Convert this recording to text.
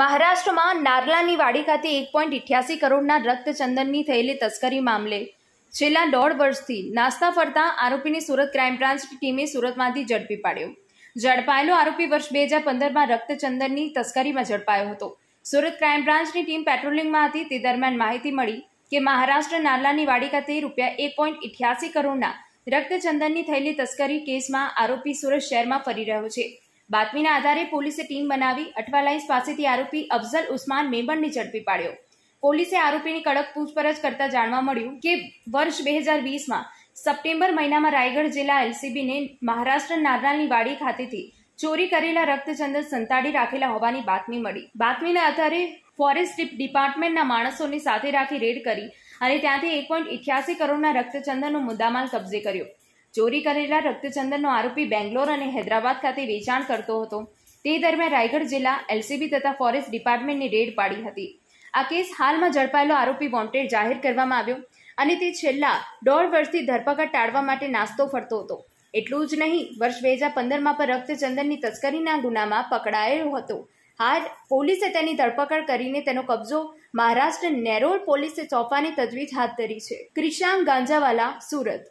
મહારાષ્ટ્રમાં નારલાની વાડી ખાતે એક પોઈન્ટ ઇઠ્યાસી કરોડના રક્તચંદનની થયેલી તસ્કરી મામલે છેલ્લા દોઢ વર્ષથી નાસ્તા ફરતા આરોપીની સુરત ક્રાઇમ બ્રાન્ચ ટીમે સુરતમાંથી ઝડપી પાડ્યો ઝડપાયેલો આરોપી વર્ષ બે હજાર પંદરમાં રક્તચંદનની તસ્કરીમાં ઝડપાયો હતો સુરત ક્રાઇમ બ્રાન્ચની ટીમ પેટ્રોલિંગમાં હતી તે દરમિયાન માહિતી મળી કે મહારાષ્ટ્ર નારલાની વાડી ખાતે રૂપિયા એક પોઈન્ટ ઇઠ્યાસી કરોડના રક્તચંદનની થયેલી તસ્કરી કેસમાં આરોપી સુરત શહેરમાં ફરી રહ્યો છે બાતમીના આધારે પોલીસે ટીમ બનાવી અઠવાલાઇન્સ પાસેથી આરોપી અફઝલ ઉસ્માન મેમણને ઝડપી પાડ્યો પોલીસે આરોપીની કડક પૂછપરછ કરતા જાણવા મળ્યું કે વર્ષ બે હજાર વીસમાં સપ્ટેમ્બર મહિનામાં રાયગઢ જિલ્લા એલસીબીને મહારાષ્ટ્ર નારનાલની વાડી ખાતેથી ચોરી કરેલા રક્તચંદન સંતાડી રાખેલા હોવાની બાતમી મળી બાતમીના આધારે ફોરેસ્ટ ડિપાર્ટમેન્ટના માણસોની સાથે રાખી રેડ કરી અને ત્યાંથી એક પોઈન્ટ ઇઠ્યાસી કરોડના રક્તચંદનનો મુદ્દામાલ કબજે કર્યો ચોરી કરેલા રક્તચંદનનો આરોપી બેંગ્લોર અને હૈદરાબાદ ખાતે વેચાણ કરતો હતો તે દરમિયાન રાયગઢ જિલ્લા એલસીબી તથા ફોરેસ્ટ ડિપાર્ટમેન્ટની રેડ પાડી હતી આ કેસ હાલમાં ઝડપાયેલો આરોપી વોન્ટેડ જાહેર કરવામાં આવ્યો અને તે છેલ્લા દોઢ વર્ષથી ધરપકડ ટાળવા માટે નાસ્તો ફરતો હતો એટલું જ નહીં વર્ષ બે હજાર પંદરમાં પણ રક્તચંદનની તસ્કરીના ગુનામાં પકડાયેલો હતો હાલ પોલીસે તેની ધરપકડ કરીને તેનો કબજો મહારાષ્ટ્ર નેરોલ પોલીસે સોંપવાની તજવીજ હાથ ધરી છે ક્રિશાંગ ગાંજાવાલા સુરત